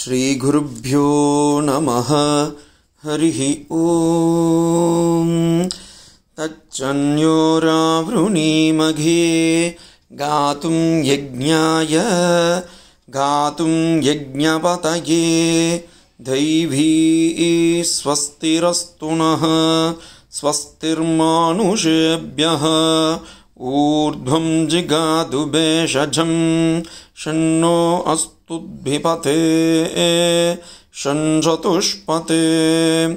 श्रीगुरुभ्यो नमः हरिः ओ तच्चन्योरावृणीमघे गातुं यज्ञाय गातुं यज्ञपतये दैवी स्वस्तिरस्तु नः स्वस्तिर्मानुषेभ्यः ऊर्ध्वं जिगादुभेषजं बेशजं शण्णो अस्तु तुभिपते ए षं चतुष्पते ॐ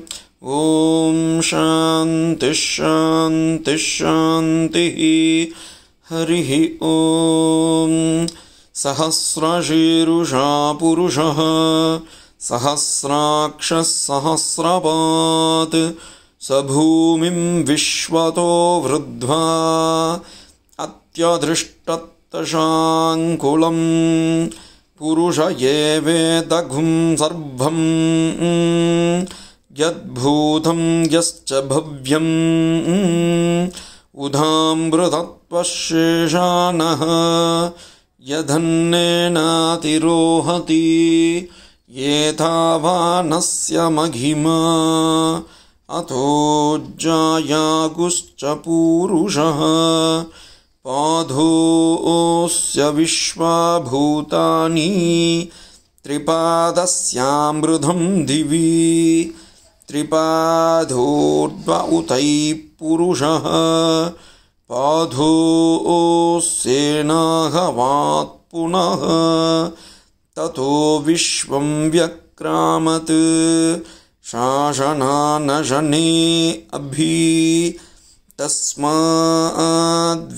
शन्तिश्शन्तिः हरिः ॐ सहस्रशीरुषा पुरुषः सहस्राक्षःसहस्रपात् सभूमिं विश्वतो वृद्ध्वा अत्यधृष्टशाङ्कुलम् पुरुष एवेदघुम् सर्वं यद्भूतं यश्च भव्यम् उधामृतपः शेषानः यधन्नेनातिरोहति एतावा नस्य महिमा अथो जायागुश्च पूरुषः पाधोऽस्य विश्वाभूतानि त्रिपादस्यामृधं दिवि त्रिपाधोर्ध्व उतै पुरुषः पाधो ततो विश्वं व्यक्रामत् शासनानशने अभि तस्माद्विराडजायत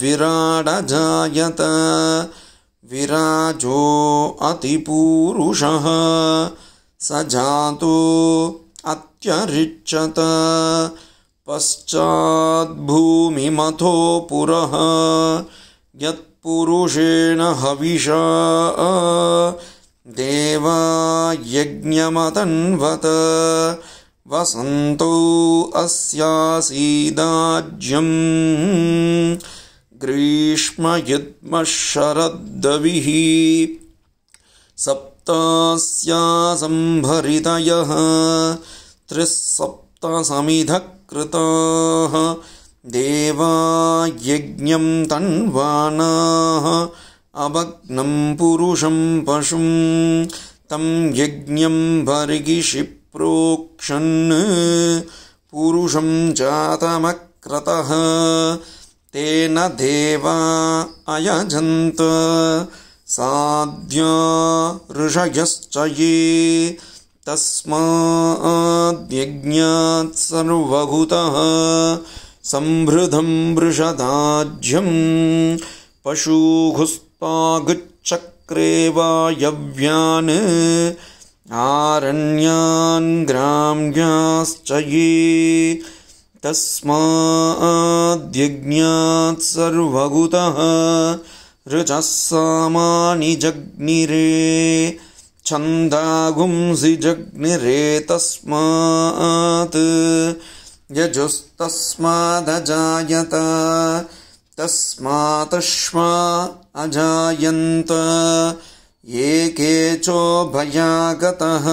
विराजो अतिपूरुषः स जातो अत्यरिचत पश्चाद्भूमिमथो पुरः यत्पुरुषेण हविष देवा यज्ञमतन्वत् वसन्तो अस्यासीदाज्यम् ग्रीष्म यद्मः शरद्दविः सप्तास्यासंभरितयः त्रिः देवा कृताः देवायज्ञं तन्वानाः अवग्नं पुरुषं पशुं तं यज्ञं भर्गिषिप् प्रोक्षन् पुरुषं जातमक्रतः तेन देवा अयजन्त साध्या ऋषयश्च ये तस्माद्यज्ञात्सर्वभूतः सम्भृधम् वृषदाज्यम् पशूघुस्तागुच्छक्रे वायव्यान् ग्राम्याश्च ये तस्माद्यज्ञात् सर्वगुतः रुचः सामानि जग्निरे छन्दागुंसि तस्मात् यजुस्तस्मादजायत तस्मात्ष्मा अजायन्त ये एके भयागतः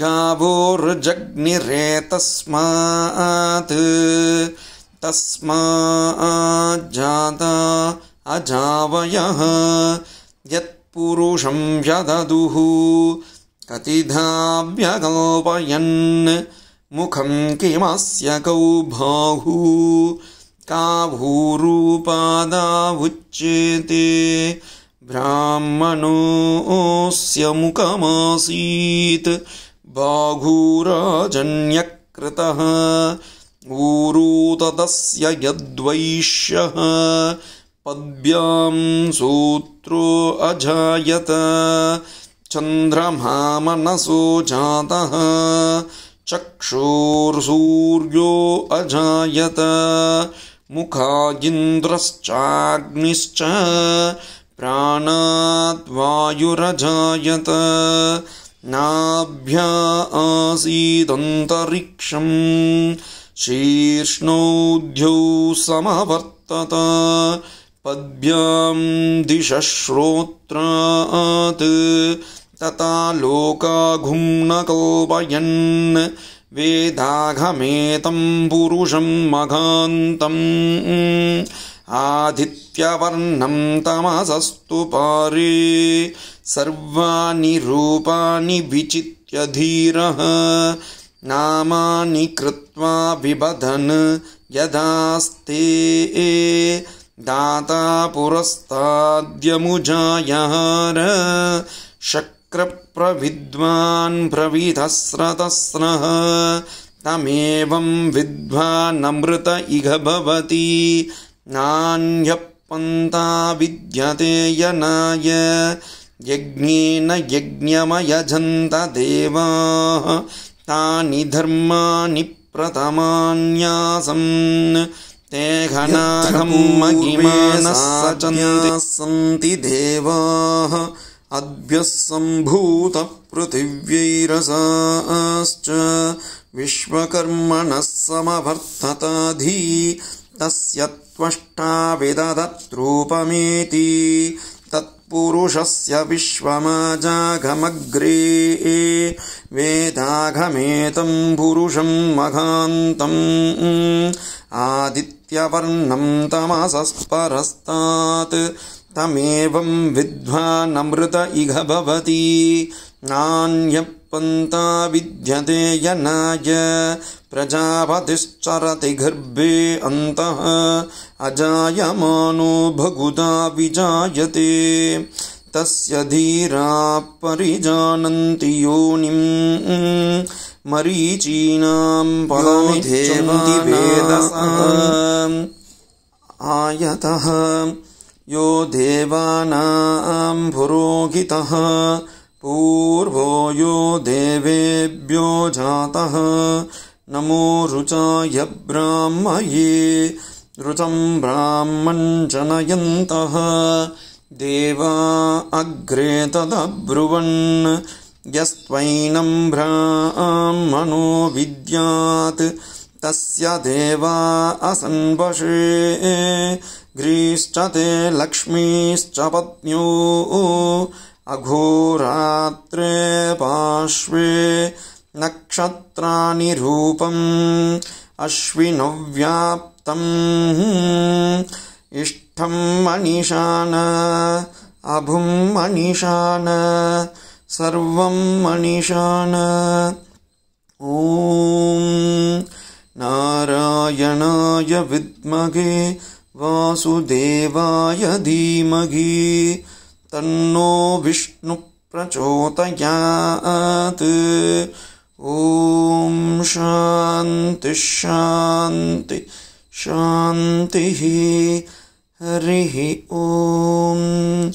गावोर्जग्निरेतस्मात् तस्माज्जाता अजावयः यत्पुरुषं व्यददुः कतिधाव्यगोपयन् मुखं किमस्य कौ बाहुः का भूरूपादाुच्यते ब्राह्मणोस्य मुखमासीत् बाघोराजन्यकृतः ऊरू यद्वैष्यः पद्भ्यां सूत्रो अजायत चन्द्रमामनसो जातः चक्षुर्सूर्यो अजायत मुखागिन्द्रश्चाग्निश्च प्राणाद्वायुरजायत नाभ्या आसीदन्तरिक्षम् श्रीर्ष्णौद्ध्यौ समवर्तत पद्भ्याम् दिशश्रोत्रात् तता लोका लोकाघुम्न कोपयन् वेदाघमेतम् पुरुषम् मघान्तम् आदित्यवर्णं तमसस्तु पारे सर्वाणि रूपाणि विचित्य धीरः नामानि कृत्वा विबधन् यदास्ते दाता दाता शक्रप्रविद्वान् प्रविधस्रतस्रः तमेवं विद्वानमृत इह भवति नान्यः पन्ता विद्यते यनाय यज्ञेन यज्ञमयजन्त देवाः तानि धर्माणि प्रथमान्यासन् ते घनाघम् मगिमानाचन्यासन्ति देवाः अद्भः सम्भूतपृथिव्यैरसाश्च विश्वकर्मणः समवर्तत तस्य त्वष्टा विददत्रूपमेति तत्पुरुषस्य विश्वमजाघमग्रे वेदाघमेतम् पुरुषम् मघान्तम् आदित्यवर्णम् तमसस्परस्तात् तमेवम् विद्वानमृत इह भवति पन्ता विद्यते यनाय प्रजापतिश्चरति गर्भे अन्तः अजायमानो भगुदा विजायते तस्य धीरा परिजानन्ति योनिम् मरीचीनां परोधेमितिभेदसायतः यो पुरोहितः पूर्वो यो देवेभ्यो जातः नमो रुचा य ब्राह्मये रुचम् ब्राह्मञ्जनयन्तः देवा अग्रे तदब्रुवन् यस्त्वैनम्भ्राम् मनो विद्यात् तस्य देवा असन्वशे ग्रीष्टते लक्ष्मीश्च पत्न्यो अघोरात्रे पार्श्वे नक्षत्राणि रूपम् अश्विनव्याप्तम् इष्टम् मनिषान् अभुम् सर्वं सर्वम् मनिषान् ॐ नारायणाय विद्महे वासुदेवाय धीमहि तन्नो विष्णुप्रचोदयात् ॐ शान्ति शान्ति शान्तिः हरिः ॐ